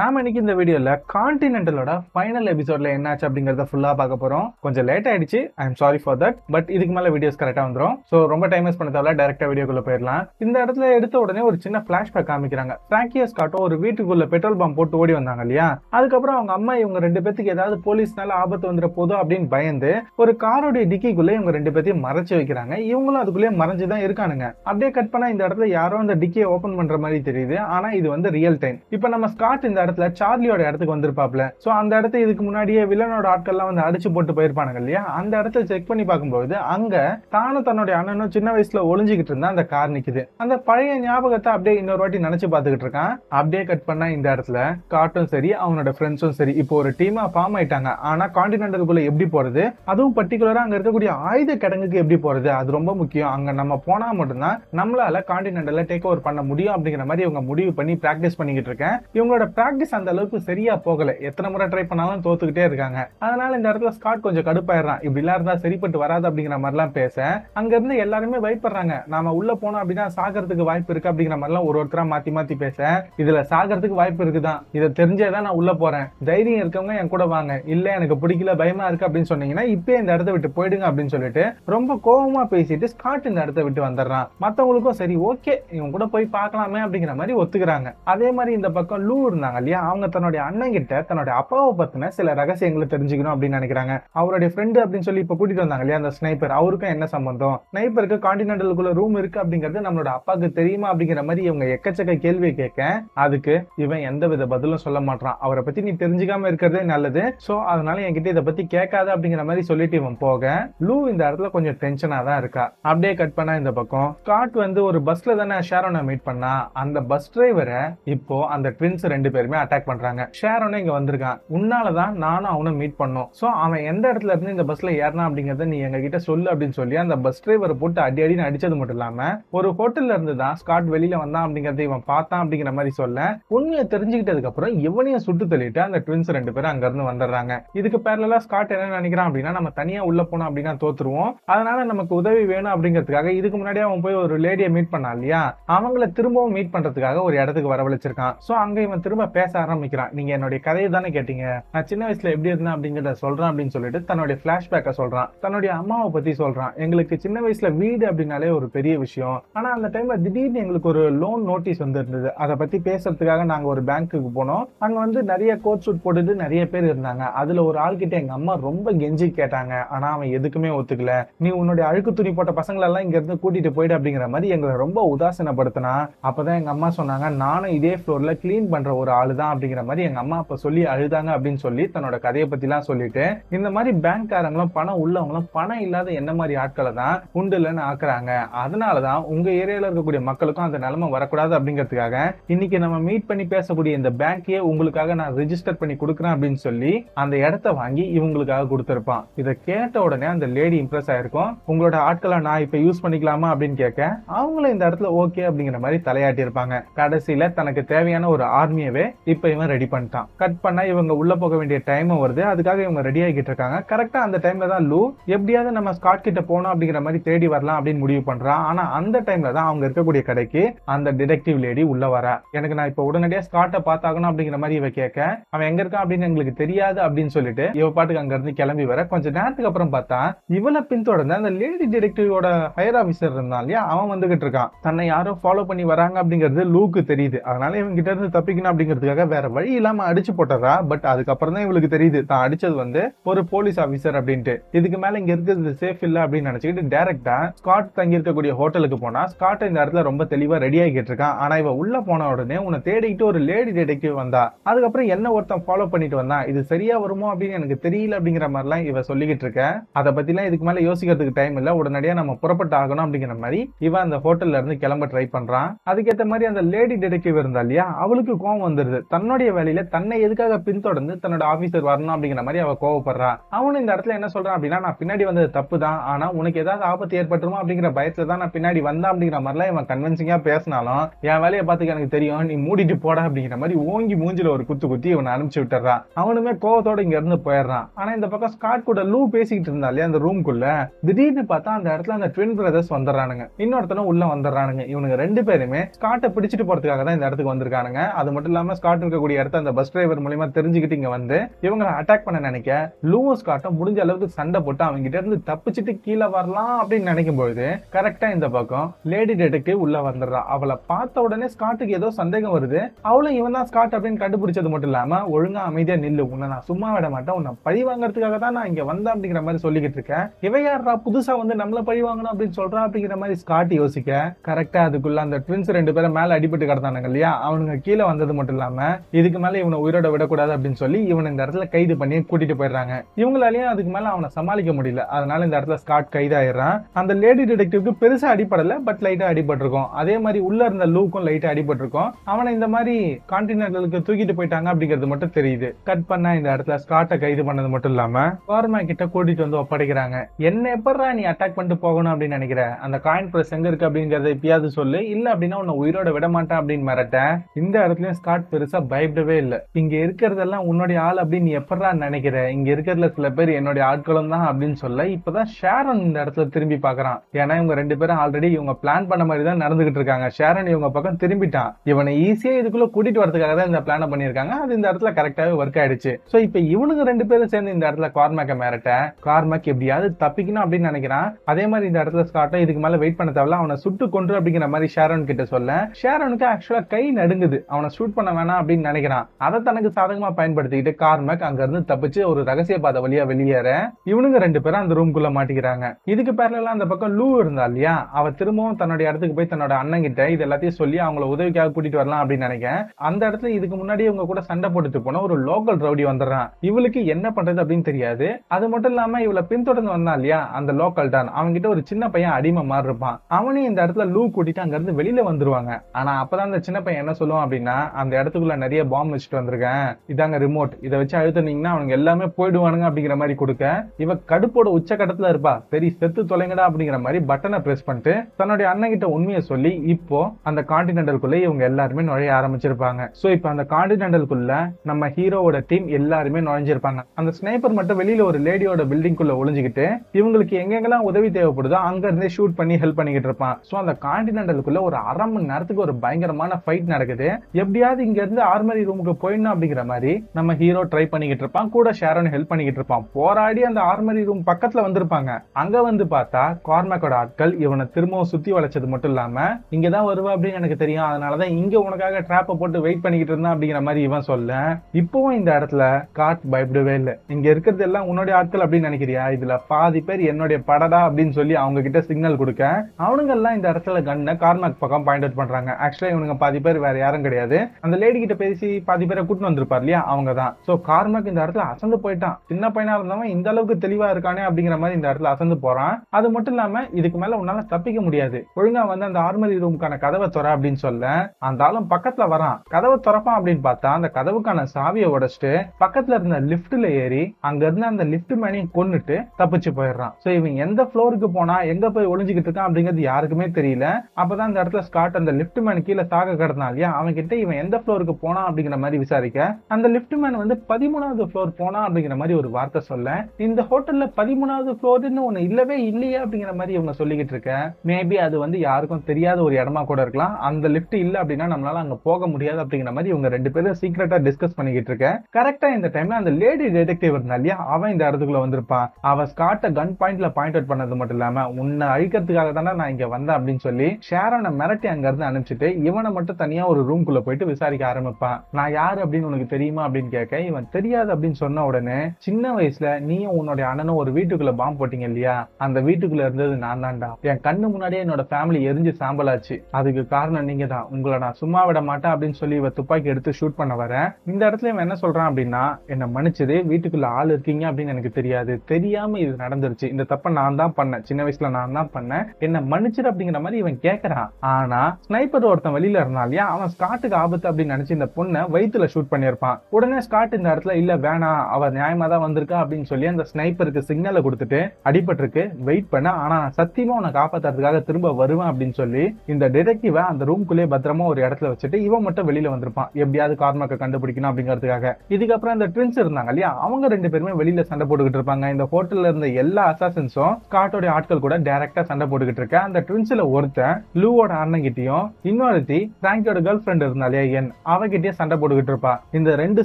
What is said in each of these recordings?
நாம இன்னைக்கு இந்த வீடியோல கான்டினென்டலோட ஃபைனல் எபிசோட்ல என்னாச்சு அப்படிங்கறத ஃபுல்லா பார்க்க போறோம் கொஞ்சம் லேட் ஆயிடுச்சு I am sorry for that but இதுக்கு மேல வீடியோஸ் கரெக்டா வந்துடும் சோ ரொம்ப டைம் வேஸ்ட் பண்ண தேவையில்ல டேரக்டா வீடியோக்குள்ள போயிடலாம் இந்த இடத்துல எடுத்த உடனே ஒரு சின்ன பிளாஷ்பேக் காமிக்கிறாங்க பிராங்கியஸ் காட்டும் ஒரு வீட்டுக்குள்ள பெட்ரோல் பம்ப் போட்டு ஓடி வந்தாங்க இல்லையா அதுக்கப்புறம் அவங்க அம்மா இவங்க ரெண்டு பேத்துக்கு ஏதாவது போலீஸ்னால ஆபத்து வந்துட போதும் அப்படின்னு பயந்து ஒரு காரோடைய டிக்கிக்குள்ள இவங்க ரெண்டு பேத்தையும் மறைச்சு வைக்கிறாங்க இவங்களும் அதுக்குள்ளேயே மறைஞ்சுதான் இருக்கானுங்க அப்படியே கட் பண்ணா இந்த இடத்துல யாரோ அந்த டிக்கியை ஓபன் பண்ற மாதிரி தெரியுது ஆனா இது வந்து ரியல் டைம் இப்ப நம்ம ஸ்காட் இந்த இடத்துல சார்லியோட இடத்துக்கு வந்திருப்பாப்ல ஸோ அந்த இடத்த இதுக்கு முன்னாடியே வில்லனோட ஆட்கள்லாம் வந்து அடிச்சு போட்டு போயிருப்பானுங்க இல்லையா அந்த இடத்த செக் பண்ணி பார்க்கும்போது அங்க தானும் தன்னுடைய அண்ணனும் சின்ன வயசுல ஒளிஞ்சுக்கிட்டு இருந்தா அந்த கார் நிக்குது அந்த பழைய ஞாபகத்தை அப்படியே இன்னொரு வாட்டி நினைச்சு பார்த்துக்கிட்டு இருக்கான் அப்படியே கட் பண்ணா இந்த இடத்துல காட்டும் சரி அவனோட ஃப்ரெண்ட்ஸும் சரி இப்போ ஒரு டீமா ஃபார்ம் ஆயிட்டாங்க ஆனா காண்டினென்டல்குள்ள எப்படி போறது அதுவும் பர்டிகுலரா அங்க இருக்கக்கூடிய ஆயுத கிடங்குக்கு எப்படி போறது அது ரொம்ப முக்கியம் அங்க நம்ம போனா மட்டும்தான் நம்மளால காண்டினென்டல டேக் ஓவர் பண்ண முடியும் அப்படிங்கிற மாதிரி இவங்க முடிவு பண்ணி பிராக்டிஸ் பண்ணிக்கிட்டு இருக்கேன் இவங்களோட பிராக்டிஸ் அந்த அளவுக்கு சரியா போகல எத்தனை முறை ட்ரை பண்ணாலும் தோத்துக்கிட்டே இருக்காங்க அதனால இந்த இடத்துல ஸ்காட் கொஞ்சம் கடுப்பாயிடுறான் எல்லாம் இருந்தா சரிப்பட்டு வராது அப்படிங்கிற மாதிரிலாம் பேச அங்க இருந்து எல்லாருமே பயப்படுறாங்க நாம உள்ள போனோம் அப்படின்னா சாகிறதுக்கு வாய்ப்பு இருக்கு அப்படிங்கிற மாதிரிலாம் ஒரு ஒருத்தரா மாத்தி மாத்தி பேச இதுல சாகிறதுக்கு வாய்ப்பு இருக்குதான் இதை தெரிஞ்சேதான் நான் உள்ள போறேன் தைரியம் இருக்கவங்க என் கூட வாங்க இல்ல எனக்கு பிடிக்கல பயமா இருக்கு அப்படின்னு சொன்னீங்கன்னா இப்பே இந்த இடத்த விட்டு போயிடுங்க அப்படின்னு சொல்லிட்டு ரொம்ப கோபமா பேசிட்டு ஸ்காட் இந்த இடத்த விட்டு வந்துடுறான் மத்தவங்களுக்கும் சரி ஓகே இவன் கூட போய் பார்க்கலாமே அப்படிங்கிற மாதிரி ஒத்துக்கிறாங்க அதே மாதிரி இந்த பக்கம் லூ இருந்தாங்க இல்லையா அவங்க தன்னுடைய அண்ணன் கிட்ட தன்னுடைய அப்பாவை பத்தின சில ரகசியங்களை தெரிஞ்சுக்கணும் அப்படின்னு நினைக்கிறாங்க அவருடைய ஃப்ரெண்டு அப்படின்னு சொல்லி இப்ப கூட்டிட்டு வந்தாங்க இல்லையா அந்த ஸ்னைப்பர் அவருக்கும் என்ன சம்பந்தம் ஸ்னைப்பருக்கு காண்டினென்டலுக்குள்ள ரூம் இருக்கு அப்படிங்கறது நம்மளோட அப்பாவுக்கு தெரியுமா அப்படிங்கிற மாதிரி இவங்க எக்கச்சக்க கேள்வியை கேட்க அதுக்கு இவன் எந்த வித பதிலும் சொல்ல மாட்டான் அவரை பத்தி நீ தெரிஞ்சுக்காம இருக்கிறதே நல்லது சோ அதனால என்கிட்ட இதை பத்தி கேட்காத அப்படிங்கிற மாதிரி சொல்லிட்டு இவன் போக லூ இந்த இடத்துல கொஞ்சம் டென்ஷனா தான் இருக்கா அப்படியே கட் பண்ணா இந்த பக்கம் ஸ்காட் வந்து ஒரு பஸ்ல தானே ஷேரோனா மீட் பண்ணா அந்த பஸ் டிரைவரை இப்போ அந்த ட்வின்ஸ் ரெண்டு பேருமே எல்லாருமே அட்டாக் பண்றாங்க ஷேரோனே இங்க வந்திருக்கான் உன்னால தான் நானும் அவனை மீட் பண்ணோம் ஸோ அவன் எந்த இடத்துல இருந்து இந்த பஸ்ல ஏறனா அப்படிங்கறத நீ எங்க கிட்ட சொல்லு அப்படின்னு சொல்லி அந்த பஸ் டிரைவர் போட்டு அடி அடினு அடிச்சது மட்டும் இல்லாம ஒரு ஹோட்டல்ல இருந்து தான் ஸ்காட் வெளியில வந்தான் அப்படிங்கறத இவன் பார்த்தான் அப்படிங்கிற மாதிரி சொல்ல உண்மையை தெரிஞ்சுக்கிட்டதுக்கு அப்புறம் இவனையும் சுட்டு தள்ளிட்டு அந்த ட்வின்ஸ் ரெண்டு பேரும் அங்க இருந்து வந்துடுறாங்க இதுக்கு பேரலா ஸ்காட் என்ன நினைக்கிறான் அப்படின்னா நம்ம தனியா உள்ள போனோம் அப்படின்னா தோத்துருவோம் அதனால நமக்கு உதவி வேணும் அப்படிங்கிறதுக்காக இதுக்கு முன்னாடி அவன் போய் ஒரு லேடியை மீட் பண்ணான் இல்லையா அவங்கள திரும்பவும் மீட் பண்றதுக்காக ஒரு இடத்துக்கு வரவழைச்சிருக்கான் ஸோ அங்க இவன் திரும்ப பேச ஆரம்பிக்கிறான் நீங்க என்னுடைய கதையை தானே கேட்டீங்க நான் சின்ன வயசுல எப்படி இருந்தேன் அப்படிங்கிறத சொல்றேன் அப்படின்னு சொல்லிட்டு தன்னுடைய பிளாஷ்பேக்கை சொல்றான் தன்னுடைய அம்மாவை பத்தி சொல்றான் எங்களுக்கு சின்ன வயசுல வீடு அப்படின்னாலே ஒரு பெரிய விஷயம் ஆனா அந்த டைம்ல திடீர்னு எங்களுக்கு ஒரு லோன் நோட்டீஸ் வந்து இருந்தது அதை பத்தி பேசுறதுக்காக நாங்க ஒரு பேங்க்குக்கு போனோம் அங்க வந்து நிறைய கோட் சூட் போட்டுட்டு நிறைய பேர் இருந்தாங்க அதுல ஒரு ஆள் கிட்ட எங்க அம்மா ரொம்ப கெஞ்சி கேட்டாங்க ஆனா அவன் எதுக்குமே ஒத்துக்கல நீ உன்னுடைய அழுக்கு துணி போட்ட பசங்களை எல்லாம் இங்க இருந்து கூட்டிட்டு போயிடு அப்படிங்கிற மாதிரி எங்களை ரொம்ப உதாசீனப்படுத்தினா அப்பதான் எங்க அம்மா சொன்னாங்க நானும் இதே ஃபுளோர்ல கிளீன் பண்ற ஒரு ஆள் தான் அப்படிங்கிற மாதிரி எங்க அம்மா அப்ப சொல்லி அழுதாங்க அப்படின்னு சொல்லி தன்னோட கதையை பத்தி எல்லாம் சொல்லிட்டு இந்த மாதிரி பேங்க்காரங்களும் பணம் உள்ளவங்களும் பணம் இல்லாத என்ன மாதிரி ஆட்களை தான் உண்டுலன்னு ஆக்குறாங்க அதனாலதான் உங்க ஏரியால இருக்கக்கூடிய மக்களுக்கும் அந்த நிலைமை வரக்கூடாது அப்படிங்கிறதுக்காக இன்னைக்கு நம்ம மீட் பண்ணி பேசக்கூடிய இந்த பேங்க்கையே உங்களுக்காக நான் ரிஜிஸ்டர் பண்ணி கொடுக்குறேன் அப்படின்னு சொல்லி அந்த இடத்த வாங்கி இவங்களுக்காக கொடுத்துருப்பான் இதை கேட்ட உடனே அந்த லேடி இம்ப்ரெஸ் ஆயிருக்கும் உங்களோட ஆட்களை நான் இப்ப யூஸ் பண்ணிக்கலாமா அப்படின்னு கேட்க அவங்களும் இந்த இடத்துல ஓகே அப்படிங்கிற மாதிரி தலையாட்டி இருப்பாங்க கடைசியில தனக்கு தேவையான ஒரு ஆர்மியவே இப்போ இவன் ரெடி பண்ணிட்டான் கட் பண்ணா இவங்க உள்ள போக வேண்டிய டைமும் வருது அதுக்காக இவங்க ரெடி ஆகிட்டு இருக்காங்க கரெக்டா அந்த டைம்ல தான் லூ எப்படியாவது நம்ம ஸ்காட் கிட்ட போனோம் அப்படிங்கிற மாதிரி தேடி வரலாம் அப்படின்னு முடிவு பண்றான் ஆனா அந்த டைம்ல தான் அவங்க இருக்கக்கூடிய கடைக்கு அந்த டிடெக்டிவ் லேடி உள்ள வர எனக்கு நான் இப்போ உடனடியா ஸ்காட்டை பார்த்தாகணும் அப்படிங்கிற மாதிரி இவ கேட்க அவன் எங்க இருக்கான் அப்படின்னு எங்களுக்கு தெரியாது அப்படின்னு சொல்லிட்டு இவ பாட்டுக்கு அங்க இருந்து கிளம்பி வர கொஞ்ச நேரத்துக்கு அப்புறம் பார்த்தா இவனை பின்தொடர்ந்து அந்த லேடி டிடெக்டிவோட ஹையர் ஆபிசர் இருந்தான் இல்லையா அவன் வந்துகிட்டு இருக்கான் தன்னை யாரும் ஃபாலோ பண்ணி வராங்க அப்படிங்கிறது லூக்கு தெரியுது அதனால இவங்க கிட்ட இருந்து தப்பிக்கணும் அப்படிங்கிறது பண்றதுக்காக வேற வழி இல்லாம அடிச்சு போட்டுறா பட் அதுக்கப்புறம் தான் இவளுக்கு தெரியுது தான் அடிச்சது வந்து ஒரு போலீஸ் ஆபீசர் அப்படின்ட்டு இதுக்கு மேல இங்க இருக்கிறது சேஃப் இல்ல அப்படின்னு நினைச்சுக்கிட்டு டேரக்டா ஸ்காட் தங்கி இருக்கக்கூடிய ஹோட்டலுக்கு போனா ஸ்காட் இந்த இடத்துல ரொம்ப தெளிவா ரெடி ஆகிட்டு இருக்கான் ஆனா இவ உள்ள போன உடனே உன்னை தேடிக்கிட்டு ஒரு லேடி டிடெக்டிவ் வந்தா அதுக்கப்புறம் என்ன ஒருத்தன் ஃபாலோ பண்ணிட்டு வந்தா இது சரியா வருமோ அப்படின்னு எனக்கு தெரியல அப்படிங்கிற மாதிரிலாம் இவ சொல்லிக்கிட்டு இருக்க அதை பத்திலாம் இதுக்கு மேல யோசிக்கிறதுக்கு டைம் இல்ல உடனடியா நம்ம புறப்பட்டு ஆகணும் அப்படிங்கிற மாதிரி இவன் அந்த ஹோட்டல்ல இருந்து கிளம்ப ட்ரை பண்றான் அதுக்கேற்ற மாதிரி அந்த லேடி டிடெக்டிவ் இருந்தா இல்லையா அவளுக்கு கோவம் வந்துருது வருது தன்னுடைய வேலையில தன்னை எதுக்காக பின்தொடர்ந்து தன்னோட ஆபீசர் வரணும் அப்படிங்கிற மாதிரி அவ கோவப்படுறா அவனு இந்த இடத்துல என்ன சொல்றான் அப்படின்னா நான் பின்னாடி வந்தது தப்பு தான் ஆனா உனக்கு ஏதாவது ஆபத்து ஏற்பட்டுருமா அப்படிங்கிற பயத்துல தான் நான் பின்னாடி வந்தேன் அப்படிங்கிற மாதிரிலாம் இவன் கன்வின்சிங்கா பேசினாலும் என் வேலையை பார்த்துக்க எனக்கு தெரியும் நீ மூடிட்டு போட அப்படிங்கிற மாதிரி ஓங்கி மூஞ்சில ஒரு குத்து குத்தி இவன் அனுப்பிச்சு விட்டுறான் அவனுமே கோவத்தோட இங்க இருந்து போயிடுறான் ஆனா இந்த பக்கம் ஸ்காட் கூட லூ பேசிக்கிட்டு இருந்தா இல்லையா அந்த ரூம்குள்ள திடீர்னு பார்த்தா அந்த இடத்துல அந்த ட்வின் பிரதர்ஸ் வந்துடுறானுங்க இன்னொருத்தனும் உள்ள வந்துடுறானுங்க இவனுக்கு ரெண்டு பேருமே ஸ்காட்டை பிடிச்சிட்டு போறதுக்காக தான் இந்த இடத்துக்கு வந்திருக்கானுங்க அது மட்டும் இல்லாம ஸ்காட் இருக்கக்கூடிய இடத்த அந்த பஸ் டிரைவர் மூலியமா தெரிஞ்சுக்கிட்டு இங்க வந்து இவங்களை அட்டாக் பண்ண நினைக்க லூவோ ஸ்காட்டும் முடிஞ்ச அளவுக்கு சண்டை போட்டு அவங்க கிட்ட இருந்து தப்பிச்சுட்டு கீழே வரலாம் அப்படின்னு நினைக்கும் பொழுது கரெக்டா இந்த பக்கம் லேடி டிடெக்டிவ் உள்ள வந்துடுறா அவளை பார்த்த உடனே ஸ்காட்டுக்கு ஏதோ சந்தேகம் வருது அவளும் இவன் தான் ஸ்காட் அப்படின்னு கண்டுபிடிச்சது மட்டும் இல்லாம ஒழுங்கா அமைதியா நில்லு உன்னை நான் சும்மா விட மாட்டேன் உன்னை பழி வாங்குறதுக்காக தான் நான் இங்க வந்தேன் அப்படிங்கிற மாதிரி சொல்லிக்கிட்டு இருக்கேன் இவ யாரா புதுசா வந்து நம்மள பழி வாங்கணும் அப்படின்னு சொல்றான் அப்படிங்கிற மாதிரி ஸ்காட் யோசிக்க கரெக்டா அதுக்குள்ள அந்த ட்வின்ஸ் ரெண்டு பேரும் மேல அடிபட்டு கிடந்தானுங்க இல்லையா அவனுங்க கீழே வந்தது மட்டும் இல்லாம இல்லாம இதுக்கு மேல இவனை உயிரோட விடக்கூடாது அப்படின்னு சொல்லி இவனை இந்த இடத்துல கைது பண்ணி கூட்டிட்டு போயிடுறாங்க இவங்களாலயும் அதுக்கு மேல அவனை சமாளிக்க முடியல அதனால இந்த இடத்துல ஸ்காட் கைதாயிடுறான் அந்த லேடி டிடெக்டிவ்க்கு பெருசா அடிபடல பட் லைட்டா அடிபட்டிருக்கும் அதே மாதிரி உள்ள இருந்த லூக்கும் லைட்டா அடிபட்டிருக்கும் அவனை இந்த மாதிரி கான்டினென்டலுக்கு தூக்கிட்டு போயிட்டாங்க அப்படிங்கிறது மட்டும் தெரியுது கட் பண்ணா இந்த இடத்துல ஸ்காட்டை கைது பண்ணது மட்டும் இல்லாம ஃபார்மா கிட்ட கூட்டிட்டு வந்து ஒப்படைக்கிறாங்க என்ன எப்படா நீ அட்டாக் பண்ணிட்டு போகணும் அப்படின்னு நினைக்கிற அந்த காயின் பிரஸ் எங்க இருக்கு அப்படிங்கறத எப்பயாவது சொல்லு இல்ல அப்படின்னா உன்னை உயிரோட விட மாட்டேன் அப்படின்னு மிரட்ட இந்த இடத்துலயும் ஸ்காட் பெருசா பயப்படவே இல்லை இங்க இருக்கிறதெல்லாம் உன்னுடைய ஆள் அப்படின்னு எப்படா நினைக்கிற இங்க இருக்கிறதுல சில பேர் என்னுடைய ஆட்களும் தான் அப்படின்னு சொல்ல இப்பதான் ஷேரன் இந்த இடத்துல திரும்பி பாக்குறான் ஏன்னா இவங்க ரெண்டு பேரும் ஆல்ரெடி இவங்க பிளான் பண்ண மாதிரி தான் நடந்துகிட்டு இருக்காங்க ஷேரன் இவங்க பக்கம் திரும்பிட்டான் இவனை ஈஸியா இதுக்குள்ள கூட்டிட்டு வரதுக்காக தான் இந்த பிளான பண்ணிருக்காங்க அது இந்த இடத்துல கரெக்டாவே ஒர்க் ஆயிடுச்சு சோ இப்ப இவனுங்க ரெண்டு பேரும் சேர்ந்து இந்த இடத்துல கார்மேக்க மேரட்ட கார்மேக் எப்படியாவது தப்பிக்கணும் அப்படின்னு நினைக்கிறான் அதே மாதிரி இந்த இடத்துல ஸ்காட்டும் இதுக்கு மேல வெயிட் பண்ண தேவையில்ல அவனை சுட்டு கொண்டு அப்படிங்கிற மாதிரி ஷேரன் கிட்ட சொல்ல ஷேரனுக்கு ஆக்சுவலா கை நடுங்குது அவனை ஷூட் பண்ண வேணாம் அப்படின்னு நினைக்கிறான் அதை தனக்கு சாதகமா பயன்படுத்திக்கிட்டு கார்மேக் அங்க இருந்து தப்பிச்சு ஒரு ரகசிய பாதை வழியா வெளியேற இவனுங்க ரெண்டு பேரும் அந்த ரூம் குள்ள மாட்டிக்கிறாங்க இதுக்கு பேரலாம் அந்த பக்கம் லூ இருந்தா இல்லையா அவ திரும்பவும் தன்னுடைய இடத்துக்கு போய் தன்னோட அண்ணன் கிட்ட இது எல்லாத்தையும் சொல்லி அவங்கள உதவிக்காக கூட்டிட்டு வரலாம் அப்படின்னு நினைக்கிறேன் அந்த இடத்துல இதுக்கு முன்னாடி இவங்க கூட சண்டை போட்டுட்டு போன ஒரு லோக்கல் ரவுடி வந்துடுறான் இவளுக்கு என்ன பண்றது அப்படின்னு தெரியாது அது மட்டும் இல்லாம இவளை பின்தொடர்ந்து வந்தா இல்லையா அந்த லோக்கல் டான் அவங்க கிட்ட ஒரு சின்ன பையன் அடிமை மாதிரி இருப்பான் அவனையும் இந்த இடத்துல லூ கூட்டிட்டு அங்க இருந்து வெளியில வந்துருவாங்க ஆனா அப்பதான் அந்த சின்ன பையன் என்ன சொல்லுவான் அப்படின்னா அந்த இடத்துக்கு பர்ஸுக்குள்ள நிறைய பாம்பு வச்சுட்டு வந்திருக்கேன் இதாங்க ரிமோட் இதை வச்சு அழுத்தினீங்கன்னா அவங்க எல்லாமே போயிடுவானுங்க அப்படிங்கிற மாதிரி கொடுக்க இவ கடுப்போட உச்சகட்டத்துல இருப்பா சரி செத்து தொலைங்கடா அப்படிங்கிற மாதிரி பட்டனை பிரஸ் பண்ணிட்டு தன்னுடைய அண்ணன் கிட்ட உண்மையை சொல்லி இப்போ அந்த காண்டினென்டல்குள்ள இவங்க எல்லாருமே நுழைய ஆரம்பிச்சிருப்பாங்க சோ இப்போ அந்த காண்டினென்டல்குள்ள நம்ம ஹீரோவோட டீம் எல்லாருமே நுழைஞ்சிருப்பாங்க அந்த ஸ்னைப்பர் மட்டும் வெளியில ஒரு லேடியோட பில்டிங் குள்ள ஒளிஞ்சுக்கிட்டு இவங்களுக்கு எங்கெங்கெல்லாம் உதவி தேவைப்படுதோ அங்க இருந்தே ஷூட் பண்ணி ஹெல்ப் பண்ணிக்கிட்டு இருப்பான் சோ அந்த காண்டினென்டலுக்குள்ள ஒரு அரை மணி நேரத்துக்கு ஒரு பயங்கரமான ஃபைட் நடக்குது எப்படியாவது இங்க இருந்து ஆர்மரி ரூமுக்கு போயிடணும் அப்படிங்கிற மாதிரி நம்ம ஹீரோ ட்ரை பண்ணிக்கிட்டு இருப்பான் கூட ஷேரன் ஹெல்ப் பண்ணிக்கிட்டு இருப்பான் போராடி அந்த ஆர்மரி ரூம் பக்கத்துல வந்திருப்பாங்க அங்க வந்து பார்த்தா கார்மேக்கோட ஆட்கள் இவனை திரும்பவும் சுத்தி வளைச்சது மட்டும் இல்லாம இங்க தான் வருவா அப்படின்னு எனக்கு தெரியும் அதனாலதான் இங்க உனக்காக ட்ராப்பை போட்டு வெயிட் பண்ணிக்கிட்டு இருந்தா அப்படிங்கிற மாதிரி இவன் சொல்ல இப்பவும் இந்த இடத்துல காட் பயப்படவே இல்லை இங்க இருக்கிறது எல்லாம் உன்னுடைய ஆட்கள் அப்படின்னு நினைக்கிறியா இதுல பாதி பேர் என்னுடைய படடா அப்படின்னு சொல்லி அவங்க கிட்ட சிக்னல் கொடுக்க அவனுங்க எல்லாம் இந்த இடத்துல கண்ணை கார்மேக் பக்கம் பாயிண்ட் அவுட் பண்றாங்க ஆக்சுவலா இவனுங்க பாதி பேர் வேற யாரும் கிடையாது அந்த லேடி கிட்ட பேசி பாதி பேரை கூட்டு வந்திருப்பார் இல்லையா அவங்க தான் சோ கார்மக் இந்த இடத்துல அசந்து போயிட்டான் சின்ன பையனா இருந்தவன் இந்த அளவுக்கு தெளிவா இருக்கானே அப்படிங்கிற மாதிரி இந்த இடத்துல அசந்து போறான் அது மட்டும் இல்லாம இதுக்கு மேல உன்னால தப்பிக்க முடியாது ஒழுங்கா வந்து அந்த ஆர்மரி ரூமுக்கான கதவை துற அப்படின்னு சொல்ல அந்த ஆளும் பக்கத்துல வரான் கதவை துறப்பான் அப்படின்னு பார்த்தா அந்த கதவுக்கான சாவியை உடச்சிட்டு பக்கத்துல இருந்த லிப்ட்ல ஏறி அங்க இருந்து அந்த லிப்ட் மேனையும் கொண்டுட்டு தப்பிச்சு போயிடுறான் சோ இவன் எந்த ஃப்ளோருக்கு போனா எங்க போய் ஒளிஞ்சுக்கிட்டு இருக்கான் அப்படிங்கிறது யாருக்குமே தெரியல அப்பதான் அந்த இடத்துல ஸ்காட் அந்த லிப்ட் மேன் கீழே சாக கிடந்தான் இல்லையா அவன் கிட்ட இவன் எந்த ஃப்ளோர் ஃப்ளோருக்கு போனா அப்படிங்கிற மாதிரி விசாரிக்க அந்த லிப்ட் மேன் வந்து பதிமூணாவது ஃப்ளோர் போனா அப்படிங்கிற மாதிரி ஒரு வார்த்தை சொல்ல இந்த ஹோட்டல்ல பதிமூணாவது ஃப்ளோர்னு ஒண்ணு இல்லவே இல்லையா அப்படிங்கிற மாதிரி இவங்க சொல்லிக்கிட்டு இருக்க மேபி அது வந்து யாருக்கும் தெரியாத ஒரு இடமா கூட இருக்கலாம் அந்த லிப்ட் இல்ல அப்படின்னா நம்மளால அங்க போக முடியாது அப்படிங்கிற மாதிரி இவங்க ரெண்டு பேரும் சீக்கிரட்டா டிஸ்கஸ் பண்ணிக்கிட்டு இருக்க கரெக்டா இந்த டைம்ல அந்த லேடி டிடெக்டிவ் இருந்தா இல்லையா அவன் இந்த இடத்துக்குள்ள வந்திருப்பான் அவ ஸ்காட்ட கன் பாயிண்ட்ல பாயிண்ட் அவுட் பண்ணது மட்டும் இல்லாம உன்னை அழிக்கிறதுக்காக தானே நான் இங்க வந்தேன் அப்படின்னு சொல்லி ஷேரனை மிரட்டி அங்க இருந்து அனுப்பிச்சிட்டு இவனை மட்டும் தனியா ஒரு ரூம் குள்ள போயிட்டு விசாரிக்க ஆரம்பிப்பான் நான் யாரு அப்படின்னு உனக்கு தெரியுமா அப்படின்னு கேட்க இவன் தெரியாது அப்படின்னு சொன்ன உடனே சின்ன வயசுல நீயும் உன்னோட அண்ணனும் ஒரு வீட்டுக்குள்ள பாம்பு போட்டீங்க இல்லையா அந்த வீட்டுக்குள்ள இருந்தது நான் தான்டா என் கண்ணு முன்னாடியே என்னோட ஃபேமிலி எரிஞ்சு சாம்பலாச்சு அதுக்கு காரணம் நீங்க தான் உங்களை நான் சும்மா விட மாட்டேன் அப்படின்னு சொல்லி இவ துப்பாக்கி எடுத்து ஷூட் பண்ண வரேன் இந்த இடத்துல இவன் என்ன சொல்றான் அப்படின்னா என்ன மன்னிச்சது வீட்டுக்குள்ள ஆள் இருக்கீங்க அப்படின்னு எனக்கு தெரியாது தெரியாம இது நடந்துருச்சு இந்த தப்ப நான் தான் பண்ணேன் சின்ன வயசுல நான் தான் பண்ணேன் என்ன மன்னிச்சிரு அப்படிங்கிற மாதிரி இவன் கேக்குறான் ஆனா ஸ்னைப்பர் ஒருத்தன் வெளியில இருந்தான் இல்லையா அவன் ஸ்காட்டுக்கு ஆபத்து அப்படின்னு நினைச்சு இந்த பொண்ணை வயிற்றுல ஷூட் பண்ணியிருப்பான் உடனே ஸ்காட் இந்த இடத்துல இல்ல வேணாம் அவர் நியாயமா தான் வந்திருக்கா அப்படின்னு சொல்லி அந்த ஸ்னைப்பருக்கு சிக்னலை கொடுத்துட்டு அடிபட்டிருக்கு வெயிட் பண்ண ஆனா சத்தியமா உன்னை காப்பாத்துறதுக்காக திரும்ப வருவேன் அப்படின்னு சொல்லி இந்த டிடெக்டிவ அந்த ரூம்குள்ளே பத்திரமா ஒரு இடத்துல வச்சுட்டு இவன் மட்டும் வெளியில வந்திருப்பான் எப்படியாவது கார்மாக்கை கண்டுபிடிக்கணும் அப்படிங்கிறதுக்காக இதுக்கப்புறம் இந்த ட்வின்ஸ் இருந்தாங்க இல்லையா அவங்க ரெண்டு பேருமே வெளியில சண்டை போட்டுக்கிட்டு இருப்பாங்க இந்த ஹோட்டல்ல இருந்த எல்லா அசாசன்ஸும் ஸ்காட்டோட ஆட்கள் கூட டைரக்டா சண்டை போட்டுக்கிட்டு இருக்க அந்த ட்வின்ஸ்ல ஒருத்தன் லூவோட அண்ணங்கிட்டையும் இன்னொருத்தி பிராங்கோட கேர்ள் ஃபிரெண்ட் இருந்தாலே என் அவகிட்டயே சண்டை போட்டுக்கிட்டு இருப்பா இந்த ரெண்டு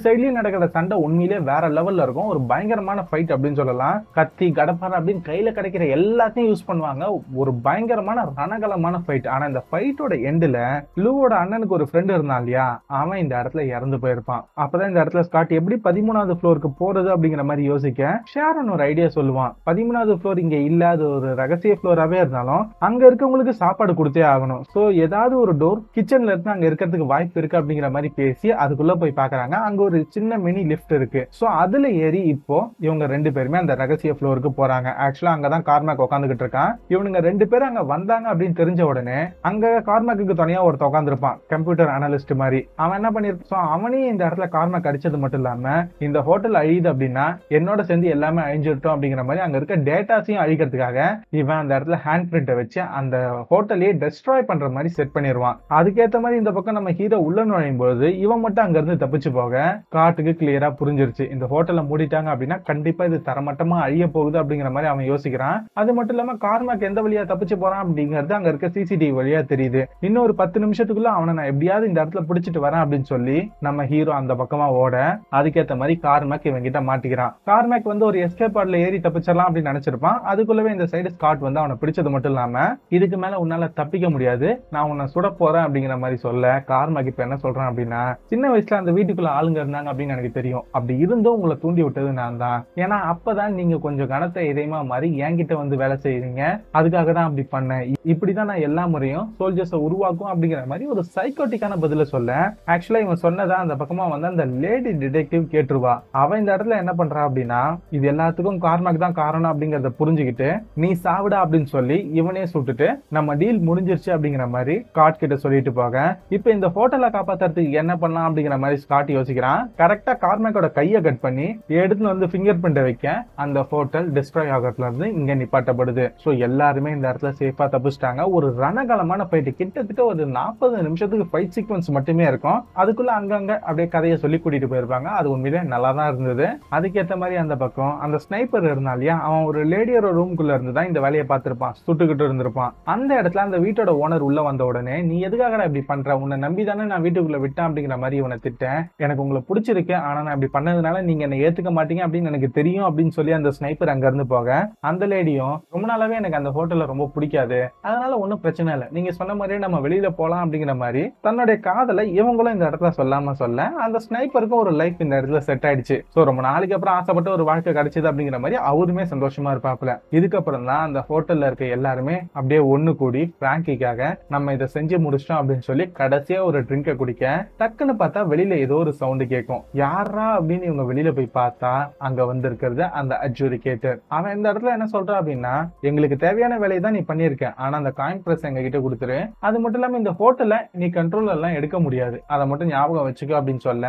சைட்லயும் நடக்கிற சண்டை உண்மையிலே வேற லெவல்ல இருக்கும் ஒரு பயங்கரமான ஃபைட் அப்படின்னு சொல்லலாம் கத்தி கடப்பாறை அப்படின்னு கையில கிடைக்கிற எல்லாத்தையும் யூஸ் பண்ணுவாங்க ஒரு பயங்கரமான ரணகலமான ஃபைட் ஆனா இந்த ஃபைட்டோட எண்டுல லூவோட அண்ணனுக்கு ஒரு ஃப்ரெண்டு இருந்தான் இல்லையா அவன் இந்த இடத்துல இறந்து போயிருப்பான் அப்பதான் இந்த இடத்துல ஸ்காட் எப்படி பதிமூணாவது ஃப்ளோருக்கு போறது அப்படிங்கிற மாதிரி யோசிக்க ஷேரன் ஒரு ஐடியா சொல்லுவான் பதிமூணாவது ஃப்ளோர் இங்க இல்லாத ஒரு ரகசிய ஃப்ளோராவே இருந்தாலும் அங்க இருக்கவங்களுக்கு சாப்பாடு கொடுத்தே ஆகணும் சோ ஏதாவது ஒரு டோர் கிச்சன்ல இருந்து அங்க இருக்கிறதுக்கு வாய்ப்பு இருக்கு அப்படிங்கிற மாதிரி பேசி அதுக்குள்ள போய் பாக்குறாங்க அங்க ஒரு சின்ன மினி லிஃப்ட் இருக்கு ஸோ அதுல ஏறி இப்போ இவங்க ரெண்டு பேருமே அந்த ரகசிய ஃப்ளோருக்கு போறாங்க ஆக்சுவலா அங்கதான் கார்மேக் உட்காந்துக்கிட்டு இருக்கான் இவனுங்க ரெண்டு பேரும் அங்க வந்தாங்க அப்படின்னு தெரிஞ்ச உடனே அங்க கார்மேக்கு தனியா ஒருத்த உட்காந்துருப்பான் கம்ப்யூட்டர் அனலிஸ்ட் மாதிரி அவன் என்ன பண்ணிருப்பான் அவனையும் இந்த இடத்துல கார்மேக் அடிச்சது மட்டும் இல்லாம இந்த ஹோட்டல் அழியுது அப்படின்னா என்னோட சேர்ந்து எல்லாமே அழிஞ்சிருட்டோம் அப்படிங்கிற மாதிரி அங்க இருக்க டேட்டாஸையும் அழிக்கிறதுக்காக இவன் அந்த இடத்துல ஹேண்ட் பிரிண்ட்டை வச்சு அந்த ஹோட்டலையே டெஸ்ட்ராய் பண்ற மாதிரி செட் பண்ணிடுவான் அதுக்கேற்ற மாதிரி இந்த பக்கம் நம்ம ஹீரோ உள்ள நுழையும் பொழுது இவன் மட்டும் அங்கேருந்து தப்பிச்சு போக காட்டுக்கு கிளியரா புரிஞ்சிருச்சு இந்த ஹோட்டல மூடிட்டாங்க அப்படின்னா கண்டிப்பா இது தரமட்டமா அழிய போகுது அப்படிங்கிற மாதிரி அவன் யோசிக்கிறான் அது மட்டும் இல்லாம கார்மாக்கு எந்த வழியா தப்பிச்சு போறான் அப்படிங்கிறது அங்க இருக்க சிசிடிவி வழியா தெரியுது இன்னும் ஒரு பத்து நிமிஷத்துக்குள்ள அவனை நான் எப்படியாவது இந்த இடத்துல பிடிச்சிட்டு வரேன் அப்படின்னு சொல்லி நம்ம ஹீரோ அந்த பக்கமா ஓட அதுக்கேத்த மாதிரி கார்மேக் இவன் கிட்ட மாட்டிக்கிறான் கார்மேக் வந்து ஒரு எஸ்கேப் பாட்ல ஏறி தப்பிச்சிடலாம் அப்படின்னு நினைச்சிருப்பான் அதுக்குள்ளவே இந்த சைடு ஸ்காட் வந்து அவனை பிடிச்சது மட்டும் இல்லாம இதுக்கு மேல உன்னால தப்பிக்க முடியாது நான் உன்னை சுட போறேன் அப்படிங்கிற மாதிரி சொல்ல கார்மேக் இப்ப என்ன சொல்றான் அப்படின்னா சின்ன வயசுல அந்த வீட்டுக்குள்ள ஆளுங்க இருந்தாங்க அப்படின்னு எனக்கு தெரியும் அப்படி இருந்தும் உங்களை தூண்டி விட்டது நான் தான் ஏன்னா அப்பதான் நீங்க கொஞ்சம் கணத்தை இதயமா மாறி என்கிட்ட வந்து வேலை செய்யறீங்க அதுக்காக தான் அப்படி பண்ணேன் இப்படிதான் நான் எல்லா முறையும் சோல்ஜர்ஸ் உருவாக்கும் அப்படிங்கிற மாதிரி ஒரு சைக்கோட்டிக்கான பதில சொல்ல ஆக்சுவலா இவன் சொன்னதா அந்த பக்கமா வந்து அந்த லேடி டிடெக்டிவ் கேட்டுருவா அவன் இந்த இடத்துல என்ன பண்றா அப்படின்னா இது எல்லாத்துக்கும் காரணக்கு தான் காரணம் அப்படிங்கறத புரிஞ்சுக்கிட்டு நீ சாவிடா அப்படின்னு சொல்லி இவனே சுட்டுட்டு நம்ம டீல் முடிஞ்சிருச்சு அப்படிங்கிற மாதிரி காட் கிட்ட சொல்லிட்டு போக இப்ப இந்த ஹோட்டலை காப்பாத்துறதுக்கு என்ன பண்ணலாம் அப்படிங்கிற மாதிரி ஸ்காட் யோசிக்கிறான் கரெக்டா கார்மேக்கோட கையை கட் பண்ணி எடுத்துன்னு வந்து ஃபிங்கர் பிரிண்ட் வைக்க அந்த ஹோட்டல் டிஸ்ட்ராய் ஆகிறதுல இருந்து இங்க நிப்பாட்டப்படுது ஸோ எல்லாருமே இந்த இடத்துல சேஃபா தப்பிச்சிட்டாங்க ஒரு ரணகலமான ஃபைட்டு கிட்டத்தட்ட ஒரு நாற்பது நிமிஷத்துக்கு ஃபைட் சீக்வன்ஸ் மட்டுமே இருக்கும் அதுக்குள்ள அங்கங்க அப்படியே கதையை சொல்லி கூட்டிட்டு போயிருப்பாங்க அது உண்மையிலே நல்லா தான் இருந்தது அதுக்கேற்ற மாதிரி அந்த பக்கம் அந்த ஸ்னைப்பர் இருந்தா அவன் ஒரு லேடியோட ரூம்குள்ள இருந்து தான் இந்த வேலையை பார்த்திருப்பான் சுட்டுக்கிட்டு இருந்திருப்பான் அந்த இடத்துல அந்த வீட்டோட ஓனர் உள்ள வந்த உடனே நீ எதுக்காக இப்படி பண்ற உன்னை நம்பி தானே நான் வீட்டுக்குள்ள விட்டேன் அப்படிங்கிற மாதிரி இவனை திட்டேன் எனக்கு உங்களை பிடிச்சிருக்கு ஆனா நான் அப்படி பண்ணதுனால நீங்க என்னை ஏத்துக்க மாட்டீங்க அப்படின்னு எனக்கு தெரியும் அப்படின்னு சொல்லி அந்த ஸ்னைப்பர் அங்க இருந்து போக அந்த லேடியும் ரொம்ப நாளாவே எனக்கு அந்த ஹோட்டல ரொம்ப பிடிக்காது அதனால ஒன்றும் பிரச்சனை இல்லை நீங்க சொன்ன மாதிரியே நம்ம வெளியில போலாம் அப்படிங்கிற மாதிரி தன்னுடைய காதலை இவங்களும் இந்த இடத்துல சொல்லாம சொல்ல அந்த ஸ்னைப்பருக்கும் ஒரு லைஃப் இந்த இடத்துல செட் ஆயிடுச்சு ஸோ ரொம்ப நாளைக்கு அப்புறம் ஆசைப்பட்ட ஒரு வாழ்க்கை கிடைச்சது அப்படிங்கிற மாதிரி அவருமே சந்தோஷமா இருப்பாப்ல இதுக்கப்புறம் தான் அந்த ஹோட்டல்ல இருக்க எல்லாருமே அப்படியே ஒண்ணு கூடி பிராங்கிக்காக நம்ம இதை செஞ்சு முடிச்சிட்டோம் அப்படின்னு சொல்லி கடைசியா ஒரு ட்ரிங்கை குடிக்க டக்குன்னு பார்த்தா வெளியில ஏதோ ஒரு சவுண்டு கேட்கும் யாரா அப்படின்னு இவங்க வெளியில போய் பார்த்தா அங்க வந்திருக்கிறது அந்த அட்ஜுரிகேட்டர் அவன் இந்த இடத்துல என்ன சொல்றான் அப்படின்னா எங்களுக்கு தேவையான வேலையை தான் நீ பண்ணிருக்க ஆனா அந்த காயின் பிரஸ் எங்க கிட்ட கொடுத்துரு அது மட்டும் இல்லாம இந்த ஹோட்டல்ல நீ கண்ட்ரோல் எல்லாம் எடுக்க முடியாது அதை மட்டும் ஞாபகம் வச்சுக்கோ அப்படின்னு சொல்ல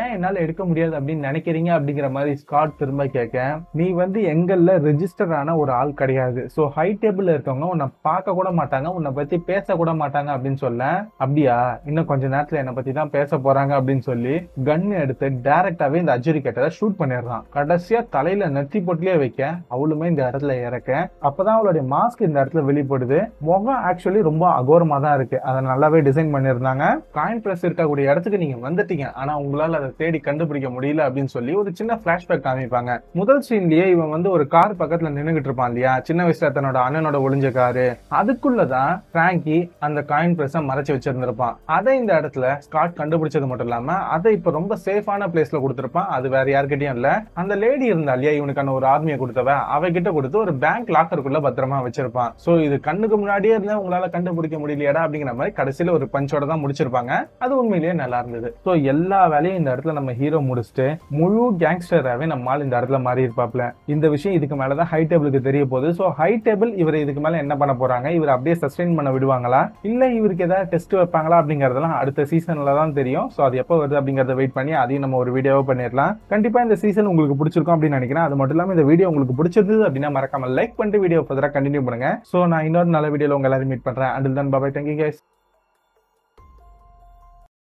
ஏன் என்னால எடுக்க முடியாது அப்படின்னு நினைக்கிறீங்க அப்படிங்கிற மாதிரி ஸ்காட் திரும்ப கேட்க நீ வந்து எங்கள்ல ரெஜிஸ்டர் ஆன ஒரு ஆள் கிடையாது சோ ஹை டேபிள் இருக்கவங்க உன்னை பார்க்க கூட மாட்டாங்க உன்னை பத்தி பேச கூட மாட்டாங்க அப்படின்னு சொல்ல அப்படியா இன்னும் கொஞ்ச நேரத்துல என்ன பத்தி தான் பேச போறாங்க அப்படின்னு சொல்லி கன் எடுத்து டைரக்டாவே இந்த அஜுரிகேட்டரை ஷூட் பண்ணிடுறான் கடைசியா தலையில நெத்தி போட்டுலயே வைக்க அவளுமே இந்த இடத்துல இறக்க அப்பதான் அவளுடைய மாஸ்க் இந்த இடத்துல வெளிப்படுது முகம் ஆக்சுவலி ரொம்ப அகோரமா தான் இருக்கு அதை நல்லாவே டிசைன் பண்ணிருந்தாங்க காயின் பிளஸ் இருக்கக்கூடிய இடத்துக்கு நீங்க வந்துட்டீங்க ஆனா உங்களால அதை தேடி கண்டுபிடிக்க முடியல அப்படின்னு சொல்லி ஒரு சின்ன பிளாஷ்பேக் காமிப்பாங்க முதல் சீன்லயே இவன் வந்து ஒரு கார் பக்கத்துல நின்னுகிட்டு இருப்பான் இல்லையா சின்ன வயசுல தன்னோட அண்ணனோட ஒளிஞ்ச காரு அதுக்குள்ளதான் பிராங்கி அந்த காயின் பிரஸ் மறைச்சு வச்சிருந்திருப்பான் அதை இந்த இடத்துல ஸ்பாட் கண்டுபிடிச்சது மட்டும் இல்லாம அதை இப்ப ரொம்ப சேஃபான பிளேஸ்ல கொடுத்துருப்பான் அது வேற யாருக்கிட்டயும் இல்ல அந்த லேடி இருந்தா இல்லையா இவனுக்கான ஒரு ஆர்மியை கொடுத்தவ அவகிட்ட கொடுத்து ஒரு பேங்க் லாக்கருக்குள்ள பத்திரமா வச்சிருப்பான் சோ இது கண்ணுக்கு முன்னாடியே இருந்தா உங்களால கண்டுபிடிக்க முடியலையாடா அப்படிங்கிற மாதிரி கடைசியில ஒரு பஞ்சோட தான் முடிச்சிருப்பாங்க அது உண்மையிலேயே நல்லா இருந்தது சோ எல்லா வேலையும் இந்த இடத்துல நம்ம ஹீரோ முடிச்சுட்டு முழு கேங்ஸ்டராகவே நம்மால் இந்த இடத்துல மாறி இருப்பாப்ல இந்த விஷயம் இதுக்கு மேலதான் ஹை டேபிளுக்கு தெரிய போகுது சோ ஹை டேபிள் இவர் இதுக்கு மேல என்ன பண்ண போறாங்க இவர் அப்படியே சஸ்டெயின் பண்ண விடுவாங்களா இல்ல இவருக்கு ஏதாவது டெஸ்ட் வைப்பாங்களா அப்படிங்கறதெல்லாம் அடுத்த சீசன்ல வந்தால் தான் தெரியும் ஸோ அது எப்போ வருது அப்படிங்கிறத வெயிட் பண்ணி அதையும் நம்ம ஒரு வீடியோவை பண்ணிடலாம் கண்டிப்பாக இந்த சீசன் உங்களுக்கு பிடிச்சிருக்கும் அப்படின்னு நினைக்கிறேன் அது மட்டும் இல்லாமல் இந்த வீடியோ உங்களுக்கு பிடிச்சிருந்தது அப்படின்னா மறக்காம லைக் பண்ணிட்டு வீடியோ ஃபர்தராக கண்டினியூ பண்ணுங்க ஸோ நான் இன்னொரு நல்ல வீடியோவில் உங்க எல்லாரும் மீட் பண்ணுறேன் அண்டில் தான் பாபாய் தேங்க்யூ கேஸ்